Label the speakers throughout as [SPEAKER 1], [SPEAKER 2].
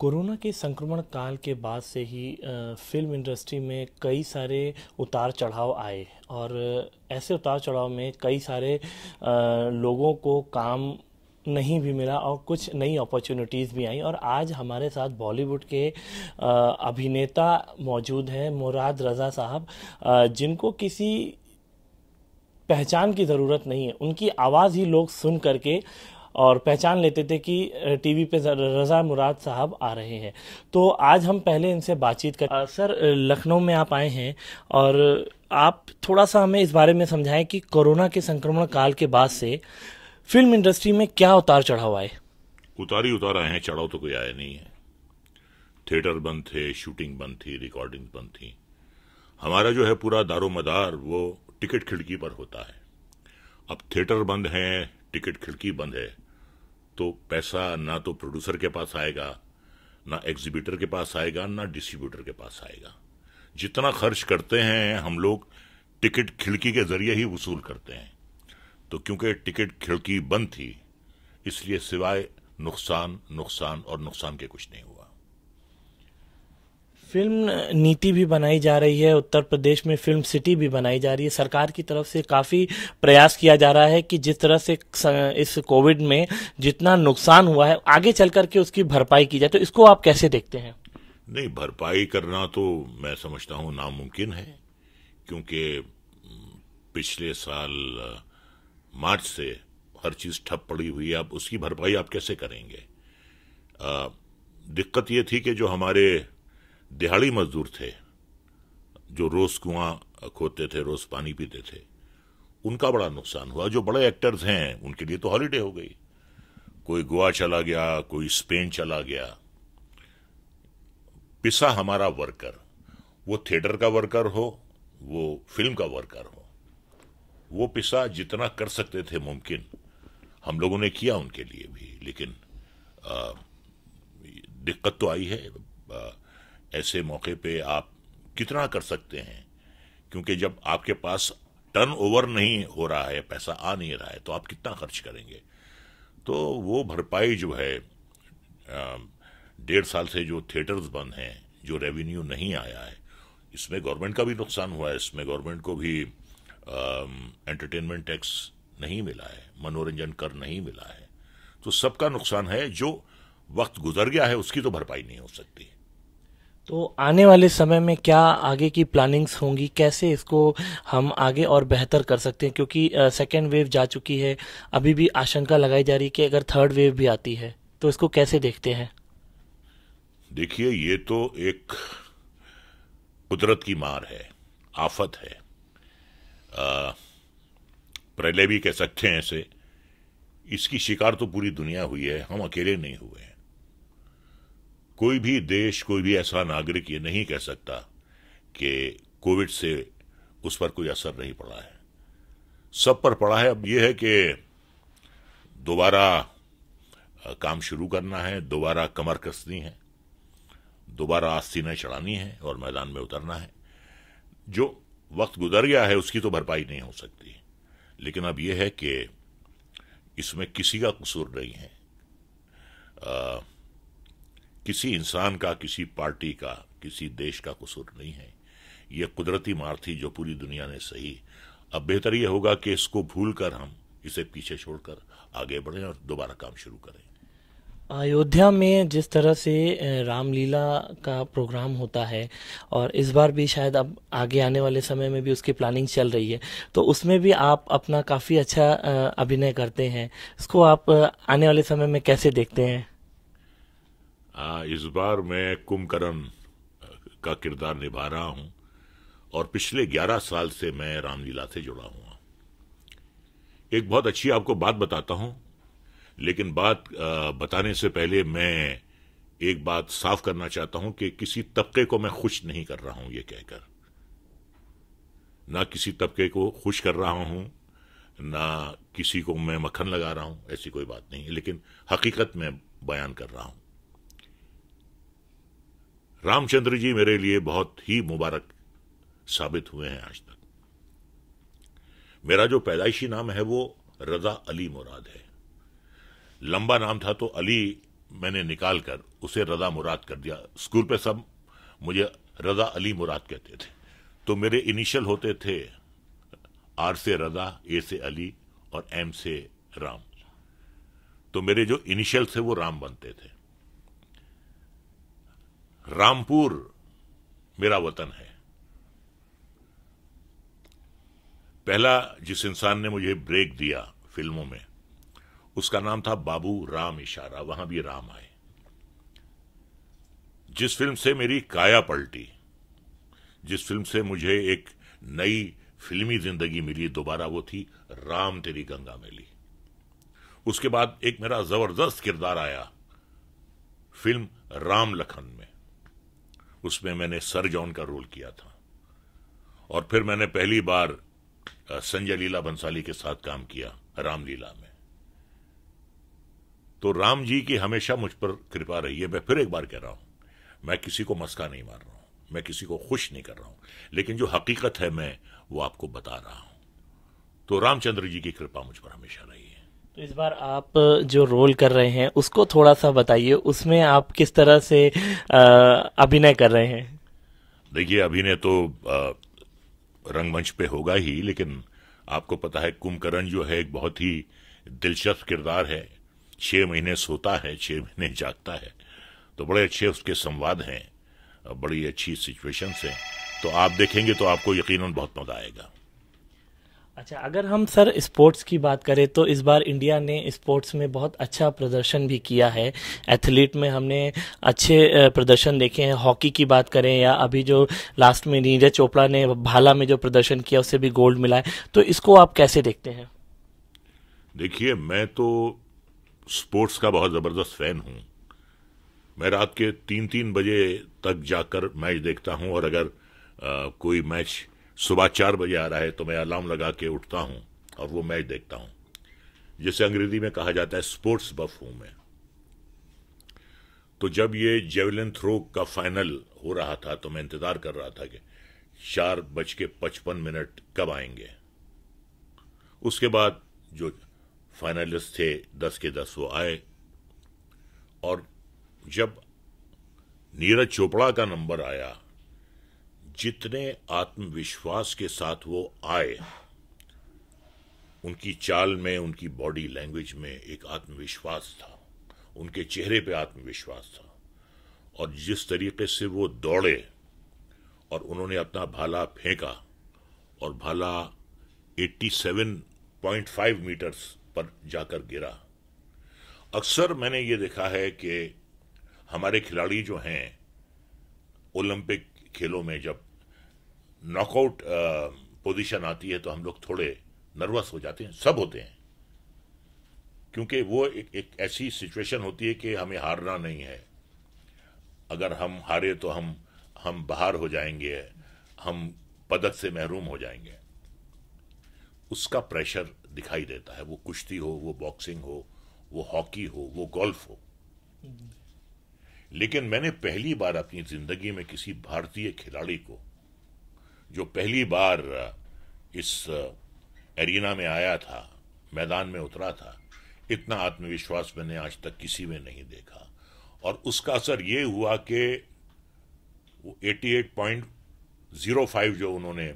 [SPEAKER 1] Corona के संक्रमण काल के बाद से ही फिल्म इंडस्ट्री में कई सारे उतार चढ़ाव आए और ऐसे उतार चढ़ाव में कई सारे लोगों को काम नहीं भी मिला और कुछ नई अपॉर्चुनिटीज़ भी आई और आज हमारे साथ बॉलीवुड के अभिनेता मौजूद हैं मुराद रज़ा साहब जिनको किसी पहचान की ज़रूरत नहीं है उनकी आवाज़ ही लोग सुन करके और पहचान लेते थे कि टीवी पे रज़ा मुराद साहब आ रहे हैं तो आज हम पहले इनसे बातचीत कर सर लखनऊ में आप आए हैं और आप थोड़ा सा हमें इस बारे में समझाएं कि कोरोना के संक्रमण काल के बाद से फिल्म इंडस्ट्री में क्या उतार चढ़ाव आए
[SPEAKER 2] उतार ही उतार आए हैं चढ़ाव तो कोई आया नहीं है थिएटर बंद थे शूटिंग बंद थी रिकॉर्डिंग बंद थी हमारा जो है पूरा दारोमदार वो टिकट खिड़की पर होता है अब थिएटर बंद है टिकट खिड़की बंद है तो पैसा ना तो प्रोड्यूसर के पास आएगा ना एग्जीबिटर के पास आएगा ना डिस्ट्रीब्यूटर के पास आएगा जितना खर्च करते हैं हम लोग टिकट खिड़की के जरिए ही वसूल करते हैं तो क्योंकि टिकट खिड़की बंद थी इसलिए सिवाय नुकसान नुकसान और नुकसान के कुछ नहीं हुआ
[SPEAKER 1] फिल्म नीति भी बनाई जा रही है उत्तर प्रदेश में फिल्म सिटी भी बनाई जा रही है सरकार की तरफ से काफ़ी प्रयास किया जा रहा है कि जिस तरह से इस कोविड में जितना नुकसान हुआ है आगे चल करके उसकी भरपाई की जाए तो इसको आप कैसे देखते हैं
[SPEAKER 2] नहीं भरपाई करना तो मैं समझता हूँ नामुमकिन है क्योंकि पिछले साल मार्च से हर चीज़ ठप पड़ी हुई है अब उसकी भरपाई आप कैसे करेंगे आ, दिक्कत ये थी कि जो हमारे दिहाड़ी मजदूर थे जो रोज कुआं खोदते थे रोज पानी पीते थे उनका बड़ा नुकसान हुआ जो बड़े एक्टर्स हैं उनके लिए तो हॉलीडे हो गई कोई गोवा चला गया कोई स्पेन चला गया पिसा हमारा वर्कर वो थिएटर का वर्कर हो वो फिल्म का वर्कर हो वो पिसा जितना कर सकते थे मुमकिन हम लोगों ने किया उनके लिए भी लेकिन आ, दिक्कत तो आई है आ, ऐसे मौके पे आप कितना कर सकते हैं क्योंकि जब आपके पास टर्न ओवर नहीं हो रहा है पैसा आ नहीं रहा है तो आप कितना खर्च करेंगे तो वो भरपाई जो है डेढ़ साल से जो थिएटर्स बंद हैं जो रेवेन्यू नहीं आया है इसमें गवर्नमेंट का भी नुकसान हुआ है इसमें गवर्नमेंट को भी एंटरटेनमेंट टैक्स नहीं मिला है मनोरंजन कर नहीं मिला है तो सबका नुकसान है जो वक्त गुजर गया है उसकी तो भरपाई नहीं हो सकती
[SPEAKER 1] तो आने वाले समय में क्या आगे की प्लानिंग्स होंगी कैसे इसको हम आगे और बेहतर कर सकते हैं क्योंकि सेकेंड वेव जा चुकी है अभी भी आशंका लगाई जा रही है कि अगर थर्ड वेव भी आती है तो इसको कैसे देखते हैं
[SPEAKER 2] देखिए ये तो एक कुदरत की मार है आफत है प्रलय भी कह सकते हैं ऐसे इसकी शिकार तो पूरी दुनिया हुई है हम अकेले नहीं हुए हैं कोई भी देश कोई भी ऐसा नागरिक ये नहीं कह सकता कि कोविड से उस पर कोई असर नहीं पड़ा है सब पर पड़ा है अब यह है कि दोबारा काम शुरू करना है दोबारा कमर कसनी है दोबारा आस्तीनें चढ़ानी है और मैदान में उतरना है जो वक्त गुजर गया है उसकी तो भरपाई नहीं हो सकती लेकिन अब यह है कि इसमें किसी का कसूर नहीं है आ, किसी इंसान का किसी पार्टी का किसी देश का कसूर नहीं है यह कुदरती मार थी जो पूरी दुनिया ने सही अब बेहतर यह होगा कि इसको भूल कर हम इसे पीछे छोड़कर आगे बढ़ें और दोबारा काम शुरू करें
[SPEAKER 1] अयोध्या में जिस तरह से रामलीला का प्रोग्राम होता है और इस बार भी शायद अब आगे आने वाले समय में भी उसकी प्लानिंग चल रही है तो उसमें भी आप अपना काफ़ी अच्छा अभिनय करते हैं इसको आप आने वाले समय में कैसे देखते हैं
[SPEAKER 2] इस बार मैं कुंभकर्ण का किरदार निभा रहा हूं और पिछले 11 साल से मैं रामलीला से जुड़ा हुआ एक बहुत अच्छी आपको बात बताता हूं लेकिन बात बताने से पहले मैं एक बात साफ करना चाहता हूं कि किसी तबके को मैं खुश नहीं कर रहा हूं कह कहकर ना किसी तबके को खुश कर रहा हूं ना किसी को मैं मक्खन लगा रहा हूं ऐसी कोई बात नहीं लेकिन हकीकत मैं बयान कर रहा हूं रामचंद्र जी मेरे लिए बहुत ही मुबारक साबित हुए हैं आज तक मेरा जो पैदाइशी नाम है वो रजा अली मुराद है लंबा नाम था तो अली मैंने निकाल कर उसे रजा मुराद कर दिया स्कूल पे सब मुझे रजा अली मुराद कहते थे तो मेरे इनिशियल होते थे आर से रजा ए से अली और एम से राम तो मेरे जो इनिशियल थे वो राम बनते थे रामपुर मेरा वतन है पहला जिस इंसान ने मुझे ब्रेक दिया फिल्मों में उसका नाम था बाबू राम इशारा वहां भी राम आए जिस फिल्म से मेरी काया पलटी जिस फिल्म से मुझे एक नई फिल्मी जिंदगी मिली दोबारा वो थी राम तेरी गंगा मेली उसके बाद एक मेरा जबरदस्त किरदार आया फिल्म राम लखन में उसमें मैंने सर जॉन का रोल किया था और फिर मैंने पहली बार संजय लीला बंसाली के साथ काम किया रामलीला में तो राम जी की हमेशा मुझ पर कृपा रही है मैं फिर एक बार कह रहा हूं मैं किसी को मस्का नहीं मार रहा हूं मैं किसी को खुश नहीं कर रहा हूं लेकिन जो हकीकत है मैं वो आपको बता रहा हूं तो रामचंद्र जी की कृपा मुझ पर हमेशा रही है
[SPEAKER 1] तो इस बार आप जो रोल कर रहे हैं उसको थोड़ा सा बताइए उसमें आप किस तरह से अभिनय कर रहे हैं
[SPEAKER 2] देखिए अभिनय तो रंगमंच पे होगा ही लेकिन आपको पता है कुंभकर्ण जो है एक बहुत ही दिलचस्प किरदार है छ महीने सोता है छह महीने जागता है तो बड़े अच्छे उसके संवाद हैं बड़ी अच्छी सिचुएशंस हैं तो आप देखेंगे तो आपको यकीनन बहुत मजा आएगा
[SPEAKER 1] अच्छा अगर हम सर स्पोर्ट्स की बात करें तो इस बार इंडिया ने स्पोर्ट्स में बहुत अच्छा प्रदर्शन भी किया है एथलीट में हमने अच्छे प्रदर्शन देखे हैं हॉकी की बात करें या अभी जो लास्ट में नीरज चोपड़ा ने भाला में जो प्रदर्शन किया उससे भी गोल्ड मिला है तो इसको आप कैसे देखते हैं
[SPEAKER 2] देखिए मैं तो स्पोर्ट्स का बहुत ज़बरदस्त फ़ैन हूँ मैं रात के तीन तीन बजे तक जाकर मैच देखता हूँ और अगर आ, कोई मैच सुबह चार बजे आ रहा है तो मैं अलार्म लगा के उठता हूं और वो मैच देखता हूं जिसे अंग्रेजी में कहा जाता है स्पोर्ट्स बफ हूं मैं तो जब ये जेवलिन थ्रो का फाइनल हो रहा था तो मैं इंतज़ार कर रहा था कि चार बज के पचपन मिनट कब आएंगे उसके बाद जो फाइनलिस्ट थे दस के दस वो आए और जब नीरज चोपड़ा का नंबर आया जितने आत्मविश्वास के साथ वो आए उनकी चाल में उनकी बॉडी लैंग्वेज में एक आत्मविश्वास था उनके चेहरे पे आत्मविश्वास था और जिस तरीके से वो दौड़े और उन्होंने अपना भाला फेंका और भाला 87.5 मीटर्स पर जाकर गिरा अक्सर मैंने ये देखा है कि हमारे खिलाड़ी जो हैं ओलंपिक खेलों में जब नॉकआउट पोजीशन uh, आती है तो हम लोग थोड़े नर्वस हो जाते हैं सब होते हैं क्योंकि वो एक, एक ऐसी सिचुएशन होती है कि हमें हारना नहीं है अगर हम हारे तो हम हम बाहर हो जाएंगे हम पदक से महरूम हो जाएंगे उसका प्रेशर दिखाई देता है वो कुश्ती हो वो बॉक्सिंग हो वो हॉकी हो वो गोल्फ हो हम्म। लेकिन मैंने पहली बार अपनी जिंदगी में किसी भारतीय खिलाड़ी को जो पहली बार इस एरिना में आया था मैदान में उतरा था इतना आत्मविश्वास मैंने आज तक किसी में नहीं देखा और उसका असर ये हुआ कि वो 88.05 जो उन्होंने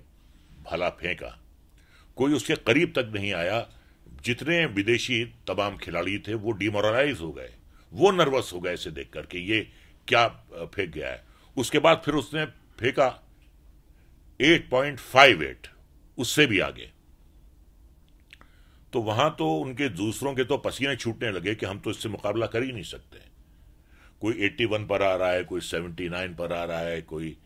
[SPEAKER 2] भला फेंका कोई उसके करीब तक नहीं आया जितने विदेशी तमाम खिलाड़ी थे वो डिमोरलाइज हो गए वो नर्वस हो गए इसे देख करके ये क्या फेंक गया है उसके बाद फिर उसने फेंका 8.58 उससे भी आगे तो वहां तो उनके दूसरों के तो पसीने छूटने लगे कि हम तो इससे मुकाबला कर ही नहीं सकते कोई 81 पर आ रहा है कोई 79 पर आ रहा है कोई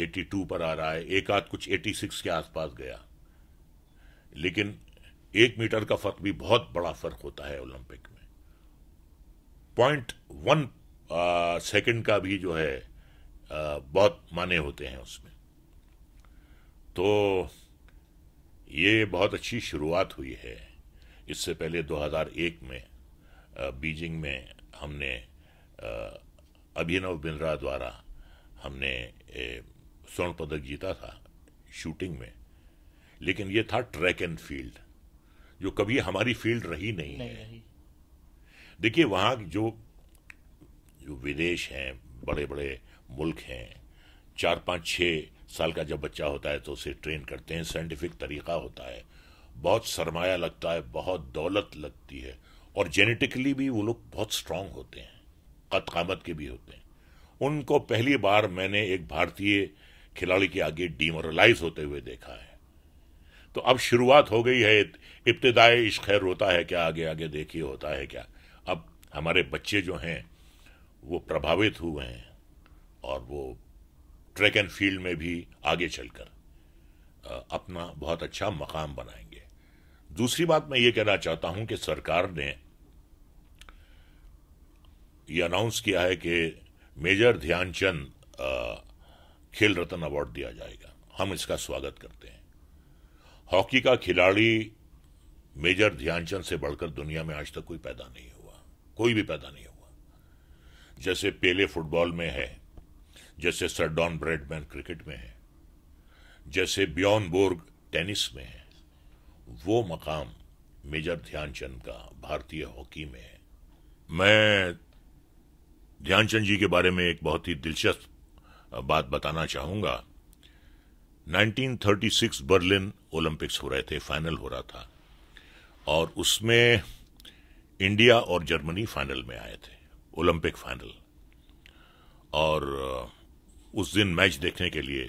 [SPEAKER 2] 82 पर आ रहा है एक आध कुछ 86 के आसपास गया लेकिन एक मीटर का फर्क भी बहुत बड़ा फर्क होता है ओलंपिक में पॉइंट वन सेकेंड का भी जो है आ, बहुत माने होते हैं उसमें तो ये बहुत अच्छी शुरुआत हुई है इससे पहले 2001 में बीजिंग में हमने अभिनव बिंद्रा द्वारा हमने स्वर्ण पदक जीता था शूटिंग में लेकिन ये था ट्रैक एंड फील्ड जो कभी हमारी फील्ड रही नहीं, नहीं है देखिए वहाँ जो जो विदेश हैं बड़े बड़े मुल्क हैं चार पाँच छः साल का जब बच्चा होता है तो उसे ट्रेन करते हैं साइंटिफिक तरीका होता है बहुत सरमाया लगता है बहुत दौलत लगती है और जेनेटिकली भी वो लोग बहुत स्ट्रांग होते हैं कद कामत के भी होते हैं उनको पहली बार मैंने एक भारतीय खिलाड़ी के आगे डीमोरलाइज होते हुए देखा है तो अब शुरुआत हो गई है इब्तदाई इश्क खैर होता है क्या आगे आगे देखिए होता है क्या अब हमारे बच्चे जो हैं वो प्रभावित हुए हैं और वो ट्रैक एंड फील्ड में भी आगे चलकर अपना बहुत अच्छा मकाम बनाएंगे दूसरी बात मैं ये कहना चाहता हूं कि सरकार ने यह अनाउंस किया है कि मेजर ध्यानचंद खेल रत्न अवार्ड दिया जाएगा हम इसका स्वागत करते हैं हॉकी का खिलाड़ी मेजर ध्यानचंद से बढ़कर दुनिया में आज तक कोई पैदा नहीं हुआ कोई भी पैदा नहीं हुआ जैसे पेले फुटबॉल में है जैसे सर डॉन ब्रेडमैन क्रिकेट में है जैसे बियॉन बोर्ग टेनिस में है वो मकाम मेजर ध्यानचंद का भारतीय हॉकी में है मैं ध्यानचंद जी के बारे में एक बहुत ही दिलचस्प बात बताना चाहूंगा 1936 बर्लिन ओलंपिक्स हो रहे थे फाइनल हो रहा था और उसमें इंडिया और जर्मनी फाइनल में आए थे ओलंपिक फाइनल और उस दिन मैच देखने के लिए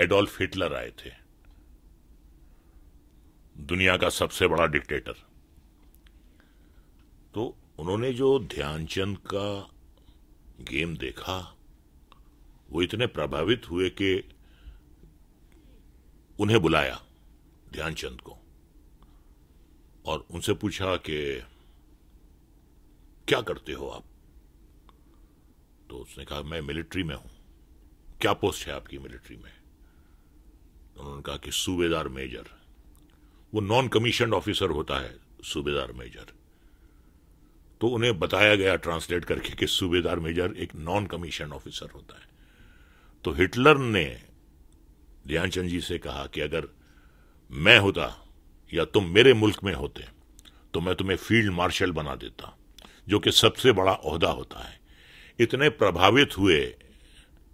[SPEAKER 2] एडोल्फ हिटलर आए थे दुनिया का सबसे बड़ा डिक्टेटर तो उन्होंने जो ध्यानचंद का गेम देखा वो इतने प्रभावित हुए कि उन्हें बुलाया ध्यानचंद को और उनसे पूछा कि क्या करते हो आप तो उसने कहा मैं मिलिट्री में हूं क्या पोस्ट है आपकी मिलिट्री में उन्होंने कहा कि सूबेदार मेजर वो नॉन कमीशन ऑफिसर होता है सूबेदार मेजर तो उन्हें बताया गया ट्रांसलेट करके कि सूबेदार मेजर एक नॉन कमीशन ऑफिसर होता है तो हिटलर ने ध्यानचंद जी से कहा कि अगर मैं होता या तुम मेरे मुल्क में होते तो मैं तुम्हें फील्ड मार्शल बना देता जो कि सबसे बड़ा ओहदा होता है इतने प्रभावित हुए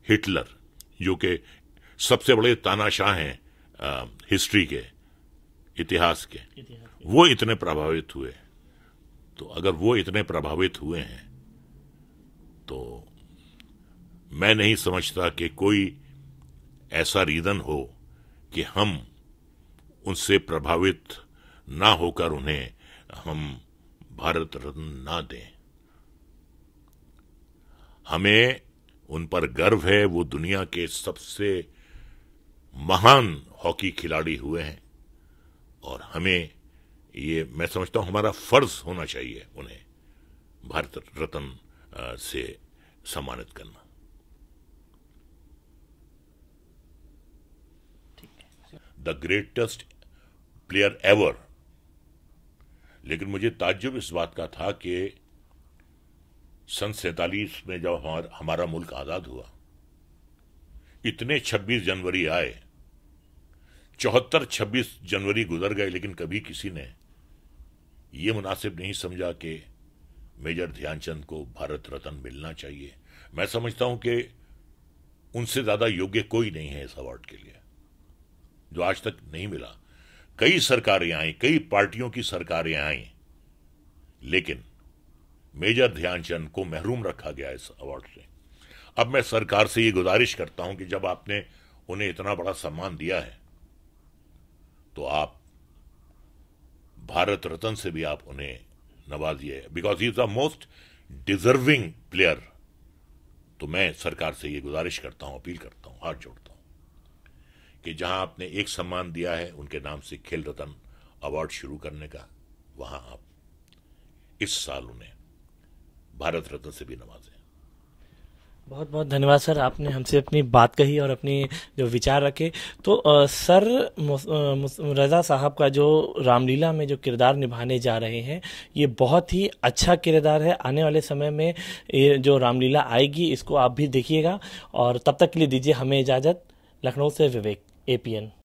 [SPEAKER 2] हिटलर जो कि सबसे बड़े तानाशाह हैं हिस्ट्री के इतिहास के वो इतने प्रभावित हुए तो अगर वो इतने प्रभावित हुए हैं तो मैं नहीं समझता कि कोई ऐसा रीज़न हो कि हम उनसे प्रभावित ना होकर उन्हें हम भारत रत्न ना दें हमें उन पर गर्व है वो दुनिया के सबसे महान हॉकी खिलाड़ी हुए हैं और हमें ये मैं समझता हूं हमारा फर्ज होना चाहिए उन्हें भारत रत्न से सम्मानित करना द ग्रेटेस्ट प्लेयर एवर लेकिन मुझे ताज्जुब इस बात का था कि सन सैतालीस में जब हमार, हमारा मुल्क आज़ाद हुआ इतने 26 जनवरी आए चौहत्तर 26 जनवरी गुजर गए लेकिन कभी किसी ने यह मुनासिब नहीं समझा कि मेजर ध्यानचंद को भारत रत्न मिलना चाहिए मैं समझता हूं कि उनसे ज्यादा योग्य कोई नहीं है इस अवार्ड के लिए जो आज तक नहीं मिला कई सरकारें आई कई पार्टियों की सरकारें आई लेकिन मेजर ध्यानचंद को महरूम रखा गया इस अवार्ड से अब मैं सरकार से ये गुजारिश करता हूं कि जब आपने उन्हें इतना बड़ा सम्मान दिया है तो आप भारत रत्न से भी आप उन्हें नवाजिए because he is the most deserving player तो मैं सरकार से यह गुजारिश करता हूं अपील करता हूं हाथ जोड़ता हूं कि जहां आपने एक सम्मान दिया है उनके नाम से खेल रत्न अवार्ड शुरू करने का वहां आप इस साल उन्हें भारत रत्न से भी नवाजे
[SPEAKER 1] बहुत बहुत धन्यवाद सर आपने हमसे अपनी बात कही और अपनी जो विचार रखे तो आ, सर मुस, मुस, रज़ा साहब का जो रामलीला में जो किरदार निभाने जा रहे हैं ये बहुत ही अच्छा किरदार है आने वाले समय में ये जो रामलीला आएगी इसको आप भी देखिएगा और तब तक के लिए दीजिए हमें इजाज़त लखनऊ से विवेक एपीएन